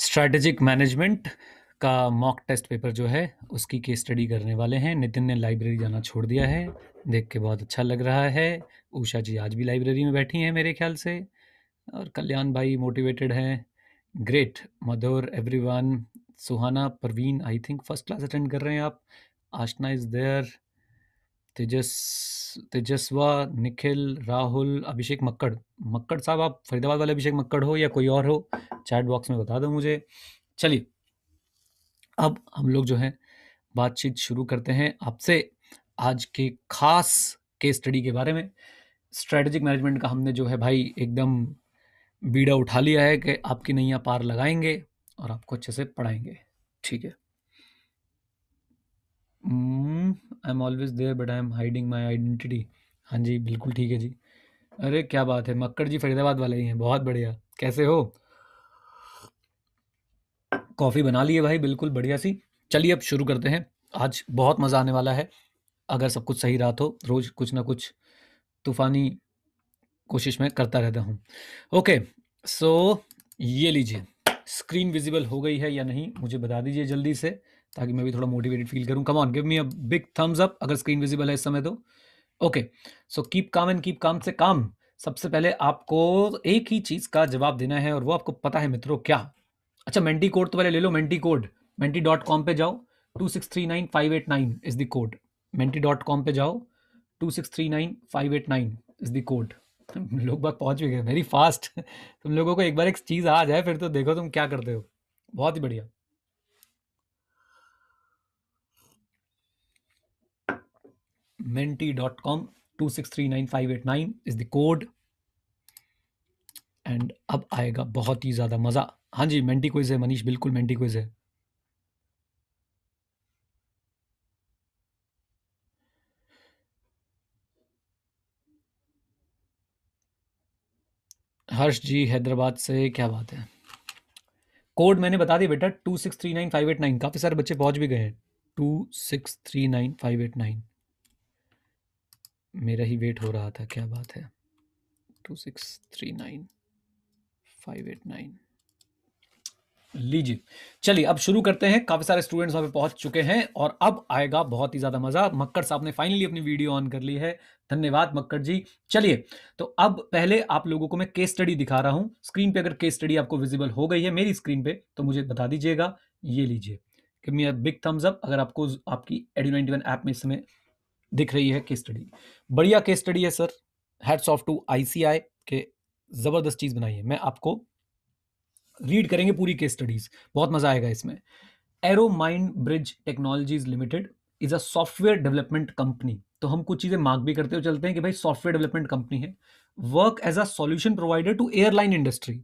Strategic management का mock test paper जो है उसकी केस स्टडी करने वाले हैं नितिन ने लाइब्रेरी जाना छोड़ दिया है देख के बहुत अच्छा लग रहा है उषा जी आज भी लाइब्रेरी में बैठी हैं मेरे ख्याल से और कल्याण भाई मोटिवेटेड हैं great Madhur everyone Suhana Parveen I think first class attend कर रहे हैं आप आशना इज़ देयर तेजस तेजस्वा निखिल राहुल अभिषेक मक्कड़ मक्कड़ साहब आप फरीदाबाद वाले अभिषेक मक्कड़ हो या कोई और हो चैट बॉक्स में बता दो मुझे चलिए अब हम लोग जो है बातचीत शुरू करते हैं आपसे आज के खास केस स्टडी के बारे में स्ट्रेटजिक मैनेजमेंट का हमने जो है भाई एकदम बीड़ा उठा लिया है कि आपकी नैया पार लगाएंगे और आपको अच्छे से पढ़ाएंगे ठीक है I am always there but I am hiding my identity. हाँ जी, बिल्कुल ठीक है जी। अरे क्या बात है! मक्कड़ जी फरीदाबाद वाले ही हैं, बहुत बढ़िया। कैसे हो? कॉफ़ी बना ली है भाई, बिल्कुल बढ़िया-सी। चलिए अब शुरू करते हैं। आज बहुत मज़ा आने वाला है, अगर सब कुछ सही रात हो रोज़ कुछ ना कुछ तूफ़ानी कोशिश मैं करता रहता हूँ। ओके, सो ये लीजिए, स्क्रीन विज़िबल हो गई है या नहीं, मुझे बता दीजिए जल्दी से। ताकि मैं भी थोड़ा मोटिवेटेड फील करूँ come on give me a big thumbs up अगर स्क्रीन विजिबल है इस समय तो okay so keep calm and keep calm से काम सबसे पहले आपको एक ही चीज़ का जवाब देना है और वो आपको पता है मित्रों क्या अच्छा मेंटी कोड तो पहले ले लो Menti code Menti dot com पर जाओ two six three nine five eight nine is the code Menti dot com पर जाओ two six three nine five eight nine is the code लोग बात पहुंच भी गए वेरी फास्ट तुम लोगों को एक बार एक चीज़ आ जाए फिर तो देखो तुम क्या करते हो बहुत ही बढ़िया menti.com 2639589 is the code and अब आएगा बहुत ही ज़्यादा मज़ा हाँ जी मेंटी क्विज है मनीष बिल्कुल मेंटी क्विज है हर्ष जी हैदराबाद से क्या बात है कोड मैंने बता दिया बेटा two six three nine five eight nine काफ़ी सारे बच्चे पहुंच भी गए हैं two six three nine five eight nine मेरा ही वेट हो रहा था क्या बात है two six three nine five eight nine लीजिए चलिए अब शुरू करते हैं काफ़ी सारे स्टूडेंट्स वहां पे पहुंच चुके हैं और अब आएगा बहुत ही ज़्यादा मज़ा मक्कर साहब ने फाइनली अपनी वीडियो ऑन कर ली है धन्यवाद मक्कर जी चलिए तो अब पहले आप लोगों को मैं केस स्टडी दिखा रहा हूं स्क्रीन पे अगर केस स्टडी आपको विजिबल हो गई है मेरी स्क्रीन पे तो मुझे बता दीजिएगा ये लीजिए कि मेरा बिग थम्स अप अगर आपको आपकी एडी नाइनटी ऐप में इस समय दिख रही है केस स्टडी बढ़िया केस स्टडी है sir hats off to ICI के ज़बरदस्त चीज़ बनाई है मैं आपको रीड करेंगे पूरी केस स्टडीज़ बहुत मज़ा आएगा इसमें Aero Mind Bridge Technologies Limited is a software development company तो हम कुछ चीज़ें मार्क भी करते हुए चलते हैं कि भाई सॉफ्टवेयर डेवलपमेंट कंपनी है work as a solution provider to airline industry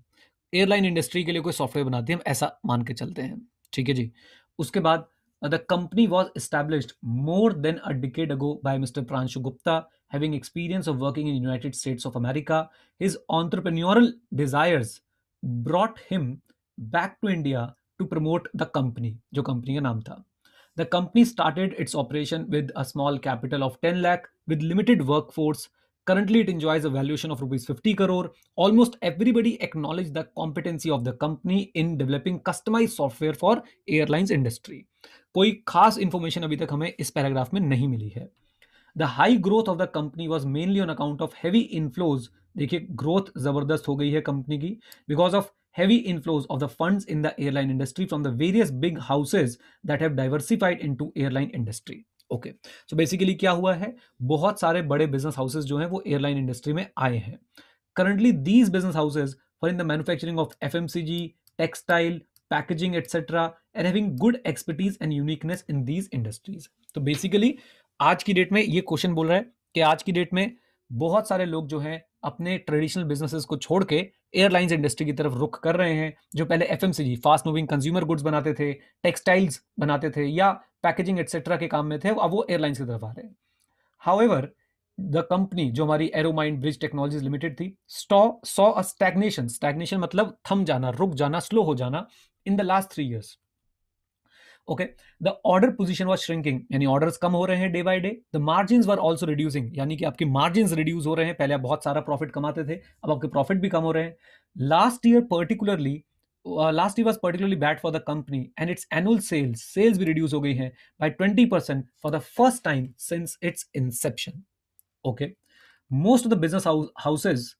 airline industry के लिए कोई सॉफ्टवेयर बनाती है हम ऐसा मान के चलते हैं ठीक है जी उसके बाद the company was established more than a decade ago by Mr. Pranshu Gupta. Having experience of working in United States of America, his entrepreneurial desires brought him back to India to promote the company, जो company का नाम The company started its operation with a small capital of 10 lakh with limited workforce. Currently, it enjoys a valuation of rupees 50 crore. Almost everybody acknowledged the competency of the company in developing customized software for airlines industry. कोई खास information अभी तक हमें इस paragraph में नहीं मिली है the high growth of the company was mainly on account of heavy inflows देखिए ग्रोथ जबरदस्त हो गई है कंपनी की because of heavy inflows of the funds in the airline industry from the various big houses that have diversified into airline industry okay so basically क्या हुआ है बहुत सारे बड़े बिजनेस हाउसेज जो हैं वो एयरलाइन इंडस्ट्री में आए हैं currently these business houses for in the manufacturing of F M C G textile packaging etcetera and having good expertise and uniqueness in these industries तो बेसिकली आज की डेट में ये क्वेश्चन बोल रहा है कि आज की डेट में बहुत सारे लोग जो हैं अपने ट्रेडिशनल बिजनेसेस को छोड़ के एयरलाइंस इंडस्ट्री की तरफ रुख कर रहे हैं जो पहले F fast moving consumer goods बनाते थे टेक्सटाइल्स बनाते थे या पैकेजिंग एटसेट्रा के काम में थे अब वो एयरलाइंस की तरफ आ रहे हैं हाउएवर द कंपनी जो हमारी एरोमाइंड ब्रिज टेक्नोलॉजीज लिमिटेड थी स्टॉ सॉ अ स्टैग्नेशन स्टैग्नेशन मतलब थम जाना रुक जाना स्लो हो जाना in the last three years. Okay the order position was shrinking यानी ऑर्डर कम हो रहे हैं day by day the margin were also reducing यानी कि आपके मार्जिन रिड्यूस हो रहे हैं पहले आप बहुत सारा प्रॉफिट कमाते थे अब आपके प्रॉफिट भी कम हो रहे हैं last year particularly last year was particularly bad for the company and its annual sales sales भी रिड्यूस हो गई है by twenty percent for the first time since its inception okay most of the business houses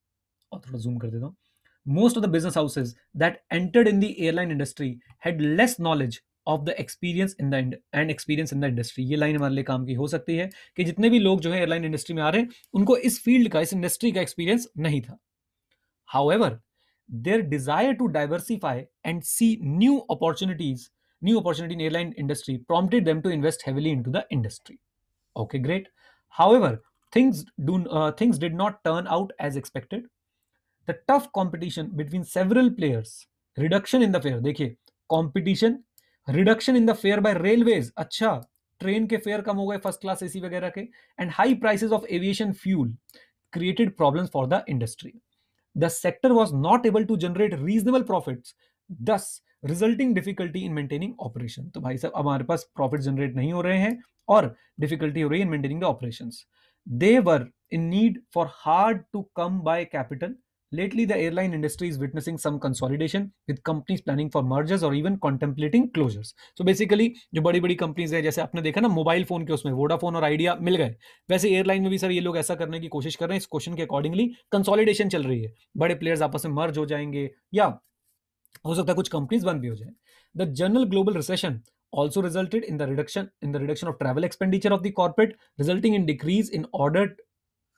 और थोड़ा zoom कर देता हूँ most of the business houses that entered in the airline industry had less knowledge of the experience in the and experience in the industry ये line हमारे लिए काम की हो सकती है कि जितने भी लोग जो है एयरलाइन इंडस्ट्री में आ रहे हैं उनको इस फील्ड का इस इंडस्ट्री का एक्सपीरियंस नहीं था however their desire to diversify and see new opportunities new opportunity in airline industry prompted them to invest heavily into the industry okay great however things do things did not turn out as expected the tough competition between several players reduction in the fare देखिए competition reduction in the fare by railways अच्छा train के fare कम हो गए first class AC वगैरह के and high prices of aviation fuel created problems for the industry the sector was not able to generate reasonable profit thus resulting difficulty in maintaining operation तो भाई साहब हमारे पास प्रॉफिट जनरेट नहीं हो रहे हैं और डिफिकल्टी हो रही है in maintaining the operation they were in need for hard to come by capital Lately, the airline industry is witnessing some consolidation with companies planning for mergers or even contemplating closures. So basically, जो बड़ी बड़ी companies है जैसे आपने देखा ना mobile phone के उसमें वोडाफोन और आइडिया मिल गए वैसे एयरलाइन में भी सर ये लोग ऐसा करने की कोशिश कर रहे हैं इस क्वेश्चन के अकॉर्डिंगली कंसोलिडेशन चल रही है बड़े प्लेयर्स आपस में मर्ज हो जाएंगे या हो सकता है कुछ कंपनीज बंद भी हो जाए the general global recession also resulted in the reduction in the reduction of travel expenditure of the corporate resulting in decrease in order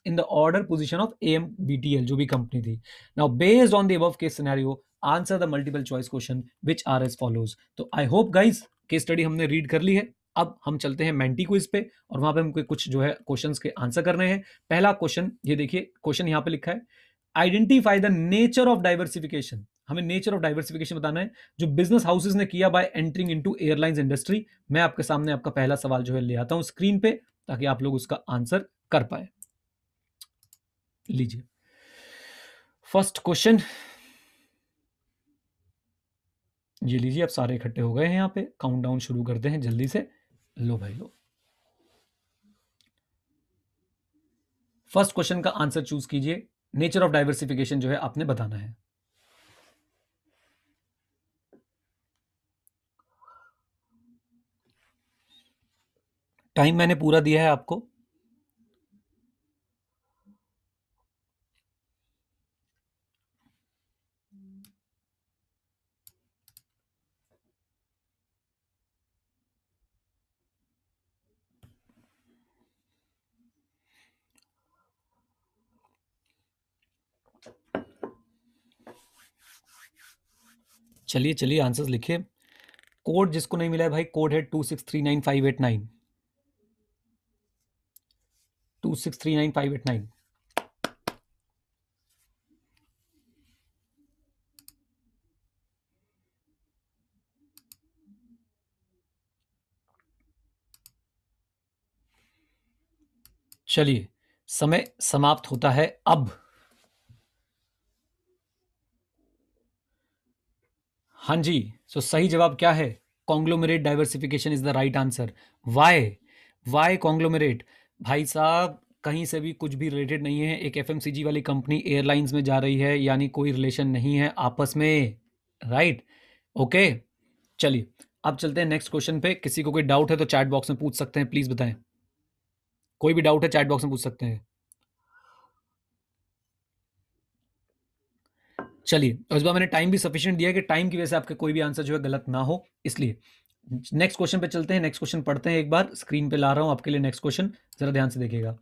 in the order in the M B T L जो भी company थी now based on the above case scenario answer the multiple choice question which are as follows तो I hope guys case study हमने read कर ली है अब हम चलते हैं मेंटी क्विज पे और वहां पे हमको कुछ जो है क्वेश्चन के आंसर करने हैं पहला क्वेश्चन ये देखिए क्वेश्चन यहाँ पे लिखा है identify the nature of diversification हमें नेचर ऑफ डाइवर्सिफिकेशन बताना है जो बिजनेस हाउसेज ने किया by entering into airlines industry मैं आपके सामने आपका पहला सवाल जो है ले आता हूं स्क्रीन पे ताकि आप लोग उसका आंसर कर पाए लीजिए फर्स्ट क्वेश्चन ये लीजिए अब सारे इकट्ठे हो गए हैं यहां पे काउंटडाउन शुरू करते हैं जल्दी से लो भाई लो फर्स्ट क्वेश्चन का आंसर चूज कीजिए नेचर ऑफ डाइवर्सिफिकेशन जो है आपने बताना है टाइम मैंने पूरा दिया है आपको चलिए चलिए आंसर्स लिखिए कोड जिसको नहीं मिला है भाई कोड है two six three nine five eight nine two six three nine five eight nine चलिए समय समाप्त होता है अब हाँ जी सो so सही जवाब क्या है conglomerate diversification is the right answer why why conglomerate भाई साहब कहीं से भी कुछ भी रिलेटेड नहीं है एक एफ वाली कंपनी एयरलाइंस में जा रही है यानी कोई रिलेशन नहीं है आपस में राइट ओके चलिए अब चलते हैं नेक्स्ट क्वेश्चन पे किसी को कोई डाउट है तो चैट बॉक्स में पूछ सकते हैं प्लीज़ बताएं कोई भी डाउट है चैट बॉक्स में पूछ सकते हैं चलिए इस बार मैंने टाइम भी सफिशियंट दिया कि टाइम की वजह से आपका कोई भी आंसर जो है गलत ना हो इसलिए नेक्स्ट क्वेश्चन पे चलते हैं नेक्स्ट क्वेश्चन पढ़ते हैं एक बार स्क्रीन पे ला रहा हूं आपके लिए नेक्स्ट क्वेश्चन जरा ध्यान से देखिएगा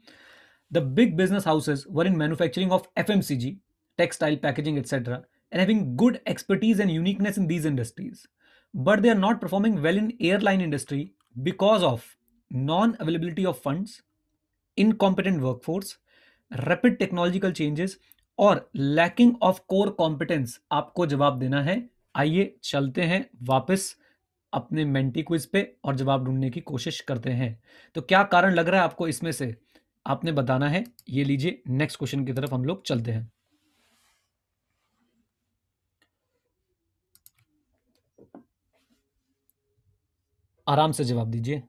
the big business houses were in manufacturing of F M C G textile packaging etcetera and having good expertise and uniqueness in these industries but they are not performing well in airline industry because of non availability of fund incompetent workforce rapid technological changes और lacking of core competence आपको जवाब देना है आइए चलते हैं वापस अपने मेंटी क्विज पे और जवाब ढूंढने की कोशिश करते हैं तो क्या कारण लग रहा है आपको इसमें से आपने बताना है ये लीजिए नेक्स्ट क्वेश्चन की तरफ हम लोग चलते हैं आराम से जवाब दीजिए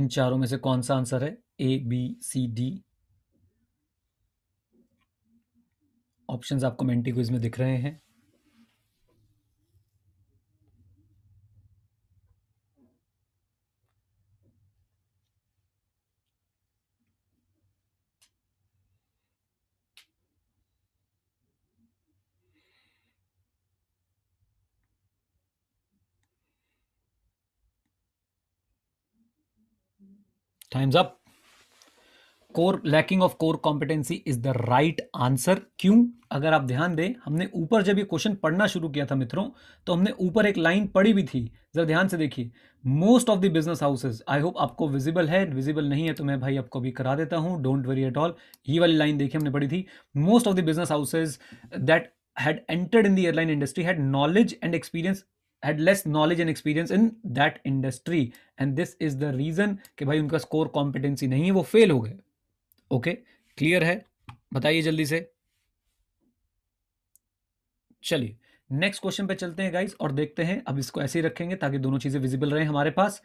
इन चारों में से कौन सा आंसर है A B C D options आपको मेंटी क्विज में दिख रहे हैं times up core lacking of core competency is the right answer क्यों अगर आप ध्यान दें हमने ऊपर जब ये क्वेश्चन पढ़ना शुरू किया था मित्रों तो हमने ऊपर एक लाइन पढ़ी भी थी जरा ध्यान से देखिए most of the business houses I hope आपको विजिबल है विजिबल नहीं है तो मैं भाई आपको अभी करा देता हूँ डोंट वरी एट ऑल ये वाली लाइन देखी हमने पढ़ी थी most of the business houses that had entered in the airline industry had knowledge and experience had less knowledge and experience in that industry and this is the reason कि भाई उनका score competency नहीं है वो fail हो गए okay clear है बताइए जल्दी से चलिए नेक्स्ट क्वेश्चन पे चलते हैं गाइस और देखते हैं अब इसको ऐसे ही रखेंगे ताकि दोनों चीजें विजिबल रहे हमारे पास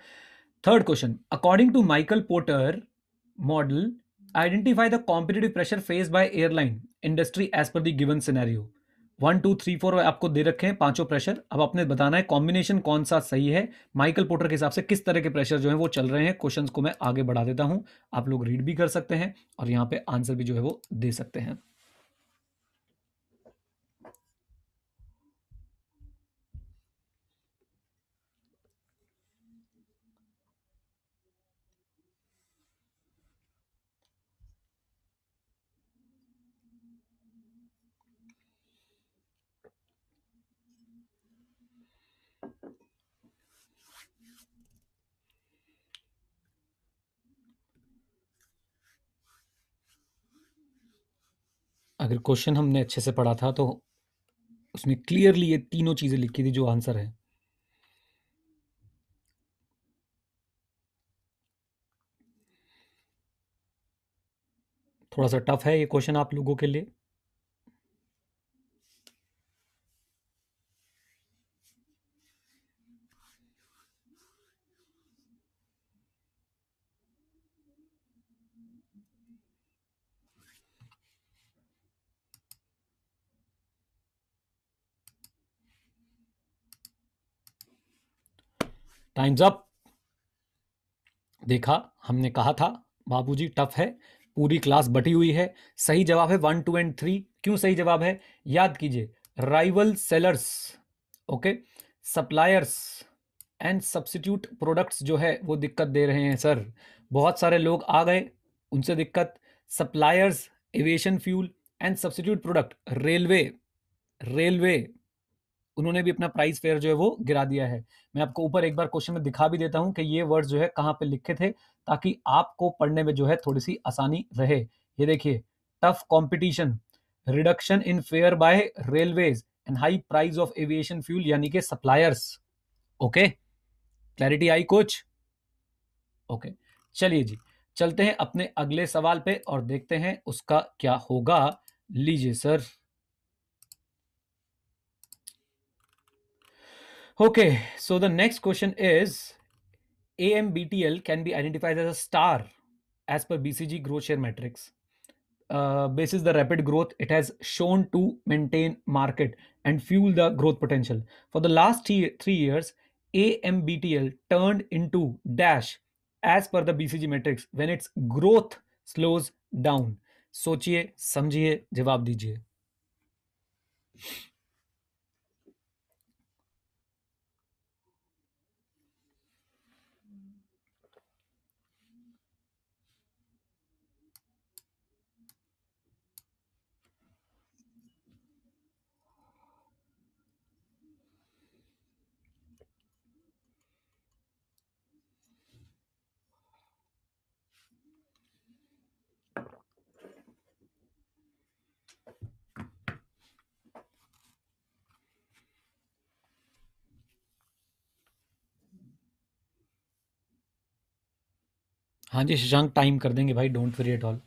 third question according to Michael Porter model identify the competitive pressure face by airline industry as per given given scenario one two three four आपको दे रखे हैं पांचों प्रेशर अब आपने बताना है कॉम्बिनेशन कौन सा सही है माइकल पोटर के हिसाब से किस तरह के प्रेशर जो है वो चल रहे हैं क्वेश्चंस को मैं आगे बढ़ा देता हूं आप लोग रीड भी कर सकते हैं और यहाँ पे आंसर भी जो है वो दे सकते हैं अगर क्वेश्चन हमने अच्छे से पढ़ा था तो उसमें क्लियरली ये तीनों चीज़ें लिखी थी जो आंसर है थोड़ा सा टफ है ये क्वेश्चन आप लोगों के लिए टाइम्स अप देखा हमने कहा था बाबूजी टफ है पूरी क्लास बटी हुई है सही जवाब है वन टू एंड थ्री क्यों सही जवाब है याद कीजिए rival sellers okay suppliers and substitute products जो है वो दिक्कत दे रहे हैं सर बहुत सारे लोग आ गए उनसे दिक्कत suppliers aviation fuel and substitute product railway railway उन्होंने भी अपना प्राइस फेयर जो है वो गिरा दिया है मैं आपको ऊपर एक बार क्वेश्चन में दिखा भी देता हूँ कि ये वर्ड जो है कहाँ पे लिखे थे ताकि आपको पढ़ने में जो है थोड़ी सी आसानी रहे ये देखिए tough competition reduction in fare by railways and high price of aviation fuel यानी के सप्लायर्स ओके क्लैरिटी आई कोच ओके चलिए जी चलते हैं अपने अगले सवाल पे और देखते हैं उसका क्या होगा लीजिए sir Okay, so the next question is AMBTL can be identified as a star as per BCG growth share metrics. Uh, basis the rapid growth it has shown to maintain market and fuel the growth potential. For the last three, three years, AMBTL turned into dash as per the BCG metrics when its growth slows down. Sochiye, समझिए jawab dijiye. हाँ जी Shashank time कर देंगे भाई don't worry at all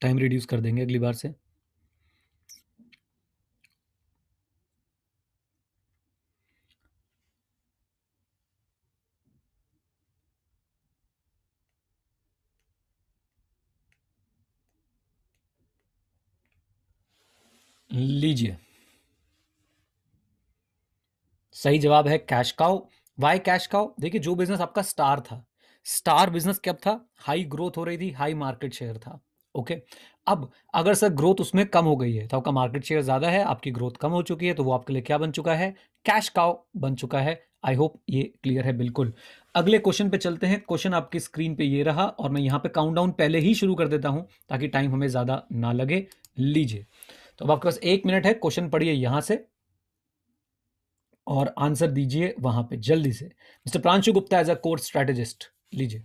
time reduce कर देंगे अगली बार से लीजिए सही जवाब है cash cow why cash cow देखिए जो बिजनेस आपका स्टार था स्टार बिजनेस कब था हाई ग्रोथ हो रही थी हाई मार्केट शेयर था ओके अब अगर सर ग्रोथ उसमें कम हो गई है तो आपका मार्केट शेयर ज़्यादा है आपकी ग्रोथ कम हो चुकी है तो वो आपके लिए क्या बन चुका है कैश काउ बन चुका है आई होप ये क्लियर है बिल्कुल अगले क्वेश्चन पे चलते हैं क्वेश्चन आपकी स्क्रीन पे ये रहा और मैं यहाँ पे काउंटडाउन पहले ही शुरू कर देता हूँ ताकि टाइम हमें ज़्यादा ना लगे लीजिए तो अब आपके पास एक मिनट है क्वेश्चन पढ़िए यहाँ से और आंसर दीजिए वहां पे जल्दी से mister Pranshu Gupta as a course strategist लीजिए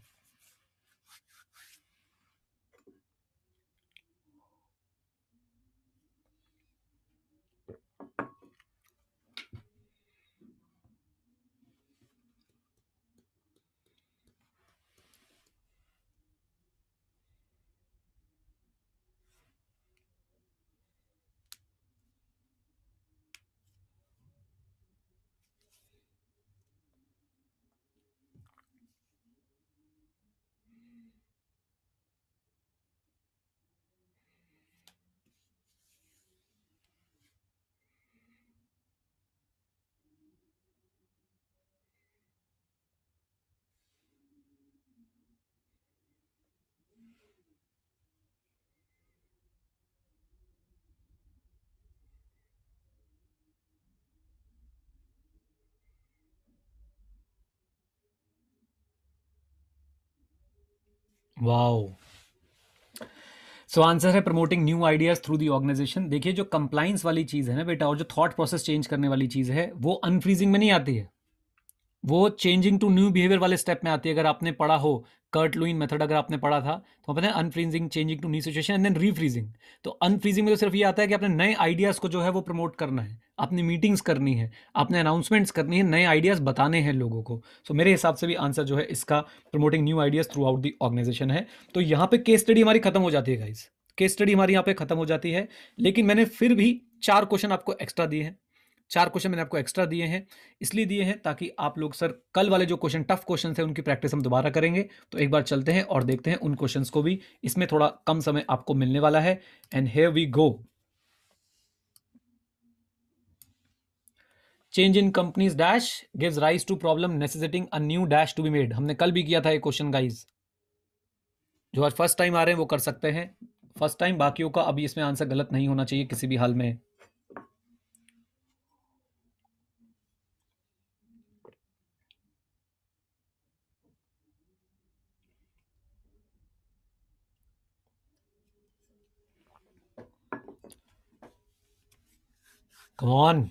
वाओ सो आंसर है promoting new ideas through the organisation देखिए जो कंप्लाइंस वाली चीज़ है ना बेटा और जो थॉट प्रोसेस चेंज करने वाली चीज़ है वो अनफ्रीजिंग में नहीं आती है वो चेंजिंग टू न्यू बिहेवियर वाले स्टेप में आती है अगर आपने पढ़ा हो कर्ट लुइन मेथड अगर आपने पढ़ा था तो पता है unfreezing changing to new situation and then refreezing तो अनफ्रीजिंग में तो सिर्फ ये आता है कि आपने नए आइडियाज़ को जो है वो प्रमोट करना है अपनी मीटिंग्स करनी है अपने अनाउंसमेंट्स करनी है नए आइडियाज़ बताने हैं लोगों को सो so, मेरे हिसाब से भी आंसर जो है इसका promoting new ideas throughout the organisation है तो यहाँ पे केस स्टडी हमारी खत्म हो जाती है गाइज केस स्टडी हमारी यहाँ पे खत्म हो जाती है लेकिन मैंने फिर भी चार क्वेश्चन आपको एक्स्ट्रा दिए हैं चार क्वेश्चन मैंने आपको एक्स्ट्रा दिए हैं इसलिए दिए हैं ताकि आप लोग सर कल वाले जो क्वेश्चन टफ क्वेश्चन है उनकी प्रैक्टिस हम दोबारा करेंगे तो एक बार चलते हैं और देखते हैं उन क्वेश्चन को भी इसमें थोड़ा कम समय आपको मिलने वाला है and here we go change in companies dash gives rise to problem necessitating a new dash to be made हमने कल भी किया था ये क्वेश्चन गाइज जो आज फर्स्ट टाइम आ रहे हैं वो कर सकते हैं फर्स्ट टाइम बाकियों का अभी इसमें आंसर गलत नहीं होना चाहिए किसी भी हाल में कम ऑन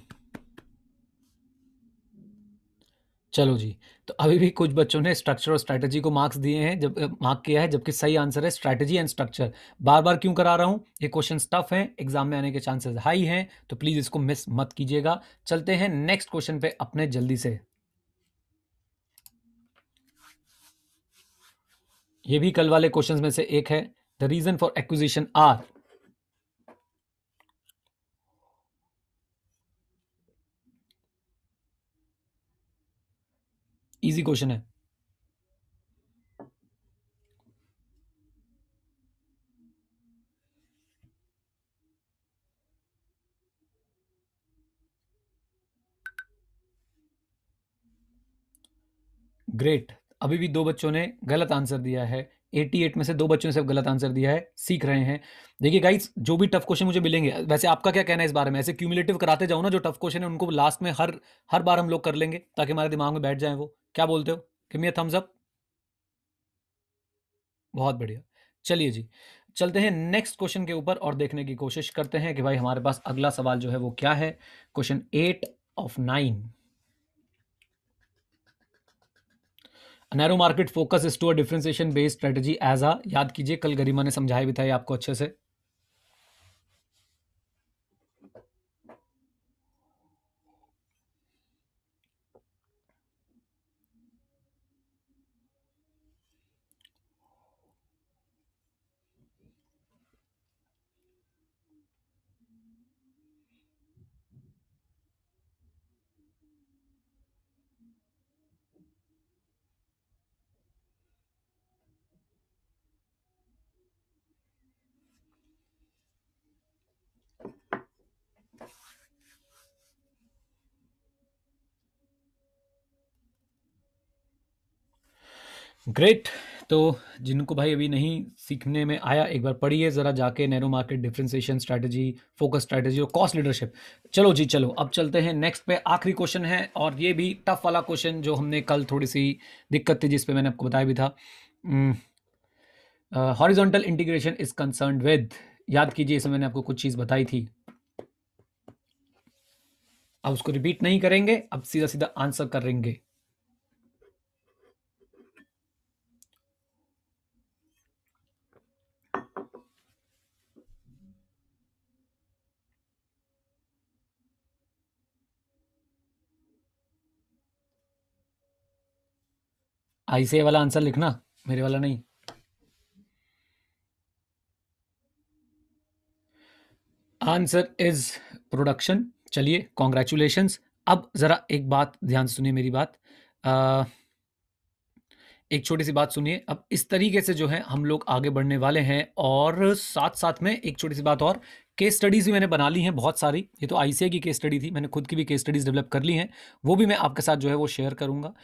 चलो जी तो अभी भी कुछ बच्चों ने स्ट्रक्चर और स्ट्रैटेजी को मार्क्स दिए हैं जब मार्क किया है जबकि सही आंसर है स्ट्रैटेजी एंड स्ट्रक्चर बार बार क्यों करा रहा हूं ये क्वेश्चन टफ हैं एग्जाम में आने के चांसेस हाई हैं तो प्लीज़ इसको मिस मत कीजिएगा चलते हैं नेक्स्ट क्वेश्चन पे अपने जल्दी से ये भी कल वाले क्वेश्चन में से एक है the reason for acquisition are easy question है ग्रेट अभी भी दो बच्चों ने गलत आंसर दिया है 88 में से दो बच्चों ने सिर्फ गलत आंसर दिया है सीख रहे हैं देखिए गाइस जो भी टफ क्वेश्चन मुझे मिलेंगे वैसे आपका क्या कहना है इस बारे में ऐसे क्यूमुलेटिव कराते जाओ ना जो टफ क्वेश्चन है उनको लास्ट में हर हर बार हम लोग कर लेंगे ताकि हमारे दिमाग में बैठ जाए वो क्या बोलते हो कि थम्स अप बहुत बढ़िया चलिए जी चलते हैं नेक्स्ट क्वेश्चन के ऊपर और देखने की कोशिश करते हैं कि भाई हमारे पास अगला सवाल जो है वो क्या है question eight of nine narrow market focus store differentiation based strategy as आ याद कीजिए कल गरिमा ने समझाया भी था ये आपको अच्छे से ग्रेट तो जिनको भाई अभी नहीं सीखने में आया एक बार पढ़िए ज़रा जाके narrow market differentiation strategy focus strategy और कॉस्ट लीडरशिप चलो जी चलो अब चलते हैं नेक्स्ट पे आखिरी क्वेश्चन है और ये भी टफ वाला क्वेश्चन जो हमने कल थोड़ी सी दिक्कत थी जिस पे मैंने आपको बताया भी था horizontal integration is concern with याद कीजिए इसमें मैंने आपको कुछ चीज़ बताई थी अब उसको रिपीट नहीं करेंगे अब सीधा सीधा आंसर करेंगे आई से वाला आंसर लिखना मेरे वाला नहीं आंसर इज प्रोडक्शन चलिए कॉन्ग्रेचुलेशन अब ज़रा एक बात ध्यान सुनिए मेरी बात आ, एक छोटी सी बात सुनिए अब इस तरीके से जो है हम लोग आगे बढ़ने वाले हैं और साथ साथ में एक छोटी सी बात और केस स्टडीज़ भी मैंने बना ली हैं बहुत सारी ये तो आई की केस स्टडी थी मैंने खुद की भी केस स्टडीज़ डेवलप कर ली हैं वो भी मैं आपके साथ जो है वो शेयर करूंगा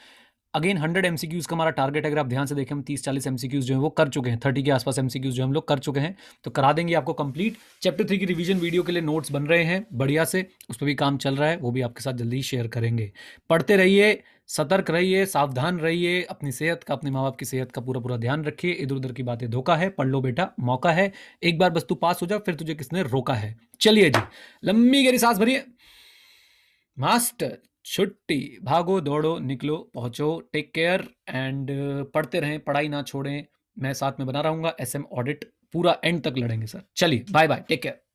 अगेन हंड्रेड एम का हमारा टारगेट अगर आप ध्यान से देखें हम तीस चालीस एम जो है वो कर चुके हैं थर्टी के आसपास एम जो हम लोग कर चुके हैं तो करा देंगे आपको कंप्लीट चैप्टर थ्री की रिवीजन वीडियो के लिए नोट्स बन रहे हैं बढ़िया से उस पर भी काम चल रहा है वो भी आपके साथ जल्दी शेयर करेंगे पढ़ते रहिए सतर्क रहिए सावधान रहिए अपनी सेहत का अपने माँ बाप की सेहत का पूरा पूरा ध्यान रखिए इधर उधर की बातें धोखा है पढ़ लो बेटा मौका है एक बार बस तू पास हो जा फिर तुझे किसने रोका है चलिए जी लंबी गहरी सांस भरिए मास्टर छुट्टी भागो दौड़ो निकलो पहुंचो टेक केयर एंड पढ़ते रहें पढ़ाई ना छोड़ें मैं साथ में बना रहूंगा एस एम ऑडिट पूरा एंड तक लड़ेंगे सर चलिए बाय बाय टेक केयर